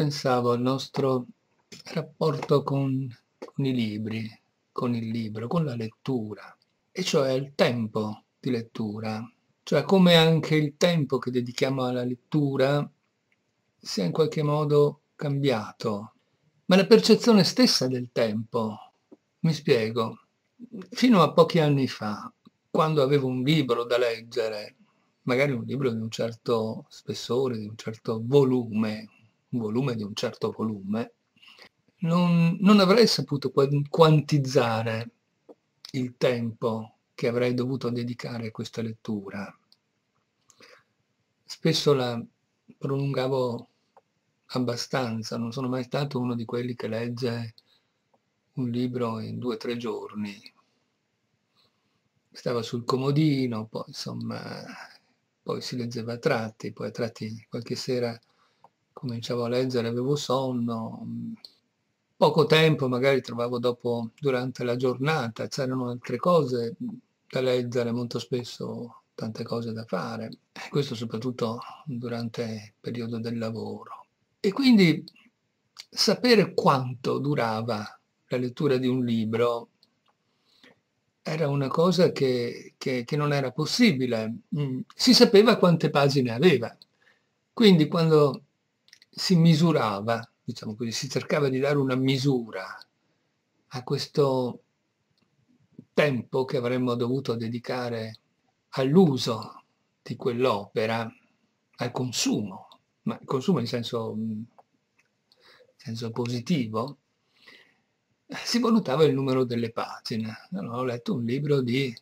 pensavo al nostro rapporto con, con i libri, con il libro, con la lettura, e cioè il tempo di lettura, cioè come anche il tempo che dedichiamo alla lettura sia in qualche modo cambiato, ma la percezione stessa del tempo. Mi spiego, fino a pochi anni fa, quando avevo un libro da leggere, magari un libro di un certo spessore, di un certo volume, un volume di un certo volume, non, non avrei saputo quantizzare il tempo che avrei dovuto dedicare a questa lettura. Spesso la prolungavo abbastanza, non sono mai stato uno di quelli che legge un libro in due o tre giorni. Stava sul comodino, poi insomma, poi si leggeva a tratti, poi a tratti qualche sera cominciavo a leggere, avevo sonno, mm, poco tempo, magari trovavo dopo, durante la giornata, c'erano altre cose mm, da leggere, molto spesso tante cose da fare, questo soprattutto durante il periodo del lavoro. E quindi sapere quanto durava la lettura di un libro era una cosa che, che, che non era possibile. Mm, si sapeva quante pagine aveva. Quindi quando si misurava, diciamo così, si cercava di dare una misura a questo tempo che avremmo dovuto dedicare all'uso di quell'opera, al consumo, ma il consumo in senso, in mm, senso positivo, si valutava il numero delle pagine. Allora ho letto un libro di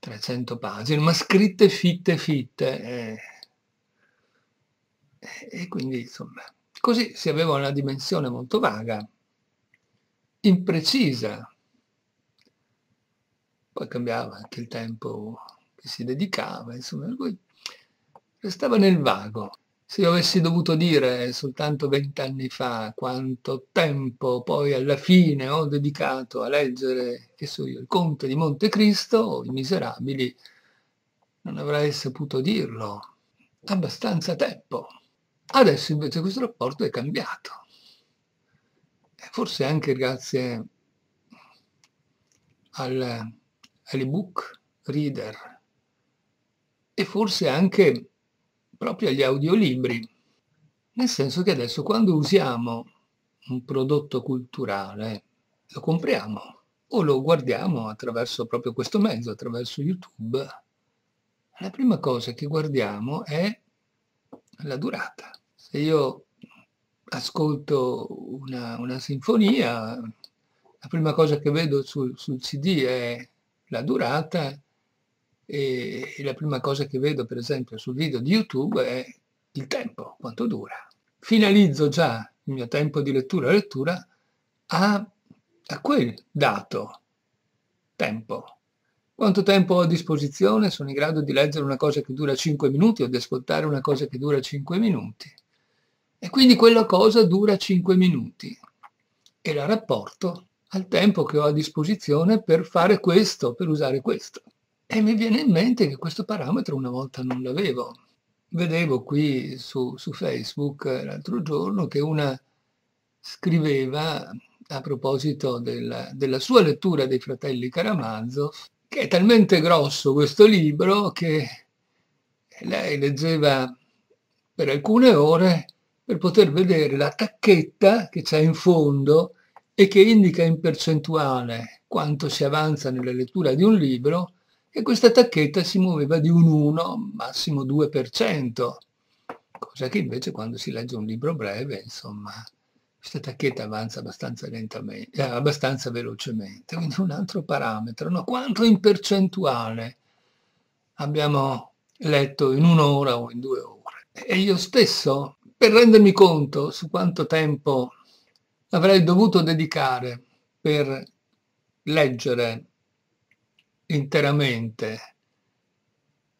300 pagine, ma scritte fitte fitte. Eh e quindi, insomma, così si aveva una dimensione molto vaga, imprecisa. Poi cambiava anche il tempo che si dedicava, insomma, lui restava nel vago. Se io avessi dovuto dire soltanto vent'anni fa quanto tempo poi alla fine ho dedicato a leggere, che so io, il Conte di Montecristo o I Miserabili, non avrei saputo dirlo. Abbastanza tempo. Adesso invece questo rapporto è cambiato, forse anche grazie al, all'ebook reader e forse anche proprio agli audiolibri, nel senso che adesso quando usiamo un prodotto culturale lo compriamo o lo guardiamo attraverso proprio questo mezzo, attraverso YouTube, la prima cosa che guardiamo è la durata. Se io ascolto una, una sinfonia, la prima cosa che vedo sul, sul CD è la durata e, e la prima cosa che vedo per esempio sul video di YouTube è il tempo, quanto dura. Finalizzo già il mio tempo di lettura e lettura a, a quel dato tempo quanto tempo ho a disposizione? Sono in grado di leggere una cosa che dura 5 minuti o di ascoltare una cosa che dura 5 minuti. E quindi quella cosa dura 5 minuti e la rapporto al tempo che ho a disposizione per fare questo, per usare questo. E mi viene in mente che questo parametro una volta non l'avevo. Vedevo qui su, su Facebook eh, l'altro giorno che una scriveva a proposito della, della sua lettura dei fratelli Karamazov che è talmente grosso questo libro che lei leggeva per alcune ore per poter vedere la tacchetta che c'è in fondo e che indica in percentuale quanto si avanza nella lettura di un libro e questa tacchetta si muoveva di un 1, massimo 2%, cosa che invece quando si legge un libro breve, insomma, questa tacchetta avanza abbastanza lentamente, eh, abbastanza velocemente, quindi un altro parametro, no? quanto in percentuale abbiamo letto in un'ora o in due ore. E io stesso, per rendermi conto su quanto tempo avrei dovuto dedicare per leggere interamente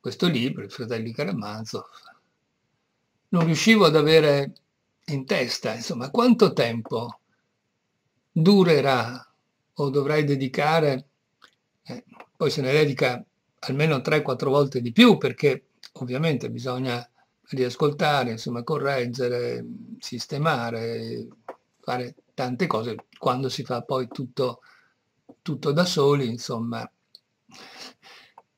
questo libro, Il fratelli Caramazzo, non riuscivo ad avere in testa, insomma, quanto tempo durerà o dovrai dedicare, eh, poi se ne dedica almeno 3-4 volte di più perché ovviamente bisogna riascoltare, insomma, correggere, sistemare, fare tante cose quando si fa poi tutto, tutto da soli, insomma,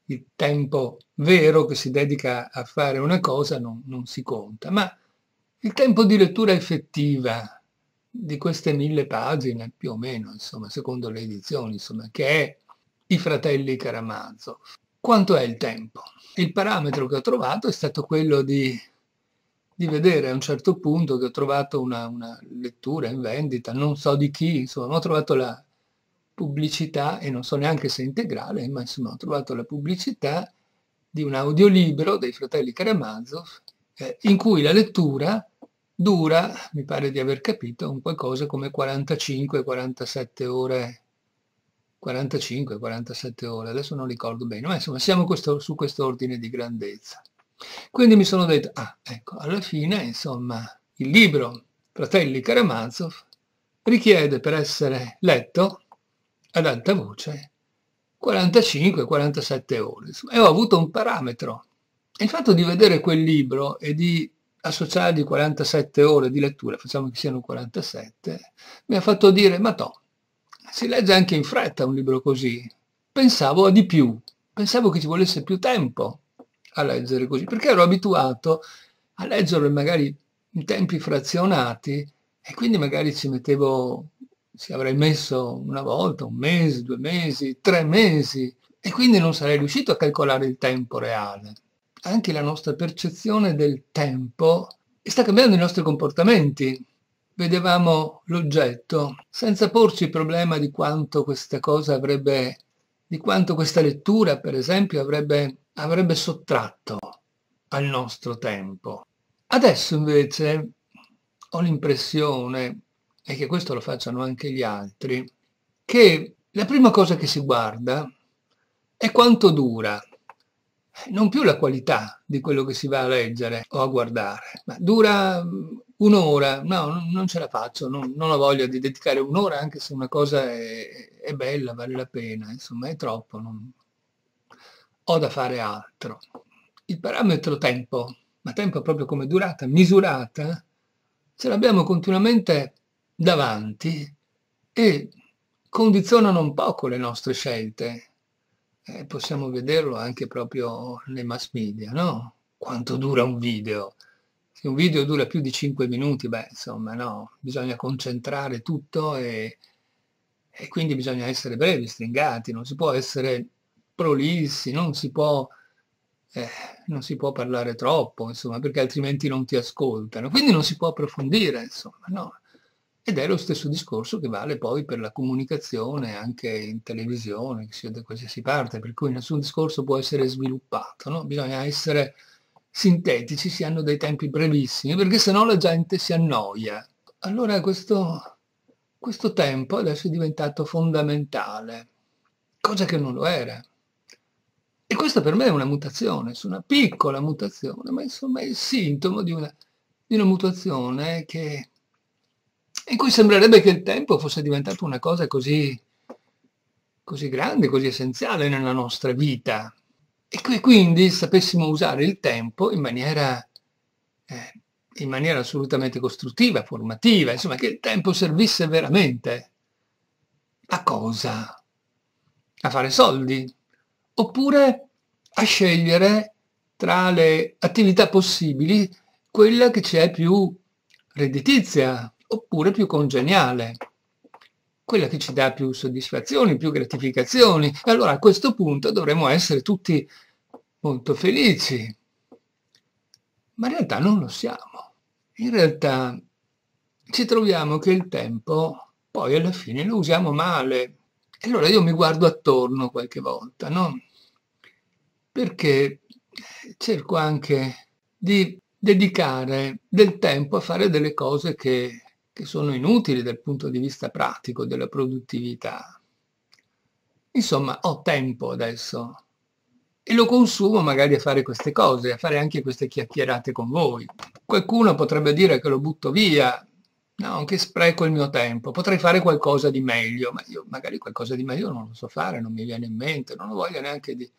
il tempo vero che si dedica a fare una cosa non, non si conta. Ma il tempo di lettura effettiva di queste mille pagine, più o meno, insomma, secondo le edizioni, insomma, che è I fratelli Caramazzo. Quanto è il tempo? Il parametro che ho trovato è stato quello di, di vedere a un certo punto che ho trovato una, una lettura in vendita, non so di chi, insomma, ho trovato la pubblicità e non so neanche se integrale, ma insomma ho trovato la pubblicità di un audiolibro dei fratelli Karamazov eh, in cui la lettura dura, mi pare di aver capito, un qualcosa come 45-47 ore 45-47 ore, adesso non ricordo bene, ma insomma siamo questo, su questo ordine di grandezza. Quindi mi sono detto, ah, ecco, alla fine, insomma, il libro Fratelli Karamazov richiede per essere letto ad alta voce 45-47 ore. E ho avuto un parametro il fatto di vedere quel libro e di associargli 47 ore di lettura, facciamo che siano 47, mi ha fatto dire, ma no, si legge anche in fretta un libro così. Pensavo a di più, pensavo che ci volesse più tempo a leggere così, perché ero abituato a leggerlo magari in tempi frazionati e quindi magari ci mettevo, ci avrei messo una volta, un mese, due mesi, tre mesi e quindi non sarei riuscito a calcolare il tempo reale anche la nostra percezione del tempo e sta cambiando i nostri comportamenti. Vedevamo l'oggetto senza porci il problema di quanto questa cosa avrebbe, di quanto questa lettura, per esempio, avrebbe, avrebbe sottratto al nostro tempo. Adesso invece ho l'impressione, e che questo lo facciano anche gli altri, che la prima cosa che si guarda è quanto dura non più la qualità di quello che si va a leggere o a guardare, ma dura mm, un'ora, no, non ce la faccio, non, non ho voglia di dedicare un'ora anche se una cosa è, è bella, vale la pena, insomma è troppo, non... ho da fare altro. Il parametro tempo, ma tempo proprio come durata, misurata, ce l'abbiamo continuamente davanti e condizionano un poco le nostre scelte, eh, possiamo vederlo anche proprio nei mass media, no? Quanto dura un video? Se un video dura più di 5 minuti, beh, insomma, no, bisogna concentrare tutto e, e quindi bisogna essere brevi, stringati, non si può essere prolissi, non si può, eh, non si può parlare troppo, insomma, perché altrimenti non ti ascoltano. Quindi non si può approfondire, insomma, no? Ed è lo stesso discorso che vale poi per la comunicazione anche in televisione, che sia da qualsiasi parte, per cui nessun discorso può essere sviluppato, no? bisogna essere sintetici, si hanno dei tempi brevissimi, perché sennò la gente si annoia. Allora questo, questo tempo adesso è diventato fondamentale, cosa che non lo era. E questa per me è una mutazione, è una piccola mutazione, ma insomma è il sintomo di una, di una mutazione che in cui sembrerebbe che il tempo fosse diventato una cosa così, così grande, così essenziale nella nostra vita e che quindi sapessimo usare il tempo in maniera, eh, in maniera assolutamente costruttiva, formativa, insomma che il tempo servisse veramente a cosa? A fare soldi? Oppure a scegliere tra le attività possibili quella che ci è più redditizia, oppure più congeniale, quella che ci dà più soddisfazioni, più gratificazioni. Allora a questo punto dovremmo essere tutti molto felici, ma in realtà non lo siamo. In realtà ci troviamo che il tempo poi alla fine lo usiamo male. E allora io mi guardo attorno qualche volta, no? Perché cerco anche di dedicare del tempo a fare delle cose che che sono inutili dal punto di vista pratico della produttività. Insomma, ho tempo adesso e lo consumo magari a fare queste cose, a fare anche queste chiacchierate con voi. Qualcuno potrebbe dire che lo butto via, no, che spreco il mio tempo, potrei fare qualcosa di meglio, ma io magari qualcosa di meglio non lo so fare, non mi viene in mente, non ho voglia neanche di,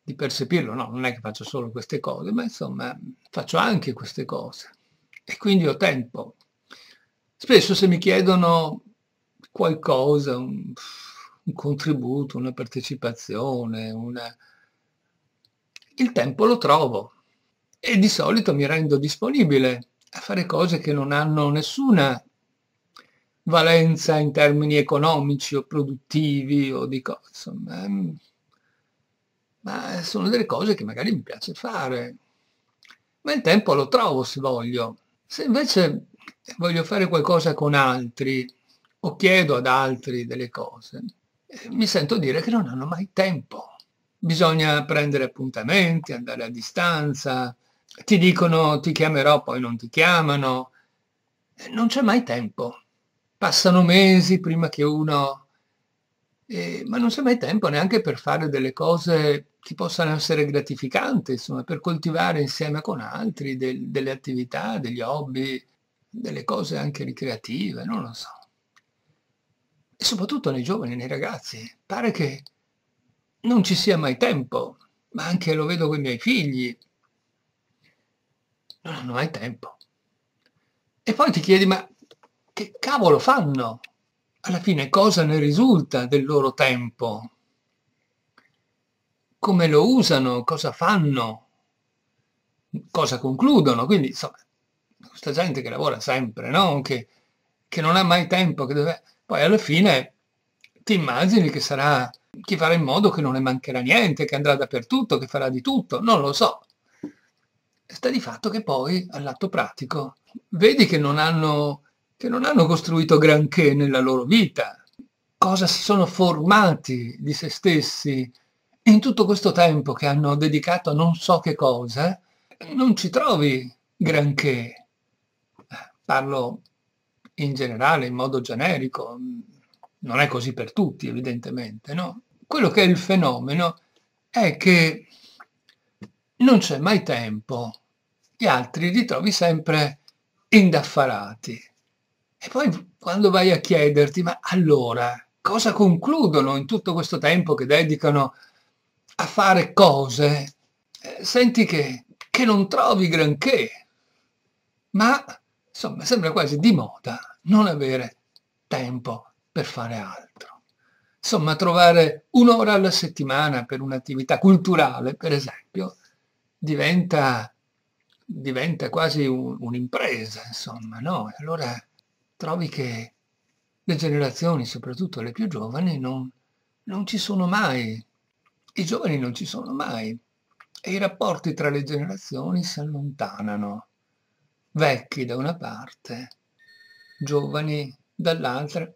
di percepirlo, no, non è che faccio solo queste cose, ma insomma faccio anche queste cose. E quindi ho tempo, Spesso se mi chiedono qualcosa, un, un contributo, una partecipazione, una... il tempo lo trovo e di solito mi rendo disponibile a fare cose che non hanno nessuna valenza in termini economici o produttivi o di cose, insomma, ehm, ma sono delle cose che magari mi piace fare. Ma il tempo lo trovo se voglio. Se invece voglio fare qualcosa con altri o chiedo ad altri delle cose, eh, mi sento dire che non hanno mai tempo. Bisogna prendere appuntamenti, andare a distanza, ti dicono ti chiamerò, poi non ti chiamano. Eh, non c'è mai tempo. Passano mesi prima che uno... Eh, ma non c'è mai tempo neanche per fare delle cose che possano essere gratificanti, insomma, per coltivare insieme con altri del, delle attività, degli hobby, delle cose anche ricreative, non lo so. E soprattutto nei giovani, nei ragazzi. Pare che non ci sia mai tempo, ma anche lo vedo con i miei figli. Non hanno mai tempo. E poi ti chiedi, ma che cavolo fanno? Alla fine cosa ne risulta del loro tempo? Come lo usano? Cosa fanno? Cosa concludono? Quindi, insomma, questa gente che lavora sempre, no? che, che non ha mai tempo, deve... poi alla fine ti immagini che sarà chi farà in modo che non ne mancherà niente, che andrà dappertutto, che farà di tutto, non lo so. Sta di fatto che poi, all'atto pratico, vedi che non hanno, che non hanno costruito granché nella loro vita, cosa si sono formati di se stessi in tutto questo tempo che hanno dedicato a non so che cosa, non ci trovi granché parlo in generale, in modo generico, mm, non è così per tutti evidentemente, no? Quello che è il fenomeno è che non c'è mai tempo, gli altri li trovi sempre indaffarati. E poi quando vai a chiederti, ma allora cosa concludono in tutto questo tempo che dedicano a fare cose, eh, senti che, che non trovi granché, ma Insomma, sembra quasi di moda non avere tempo per fare altro. Insomma, trovare un'ora alla settimana per un'attività culturale, per esempio, diventa, diventa quasi un, un'impresa, insomma, no? Allora trovi che le generazioni, soprattutto le più giovani, non, non ci sono mai. I giovani non ci sono mai e i rapporti tra le generazioni si allontanano vecchi da una parte, giovani dall'altra,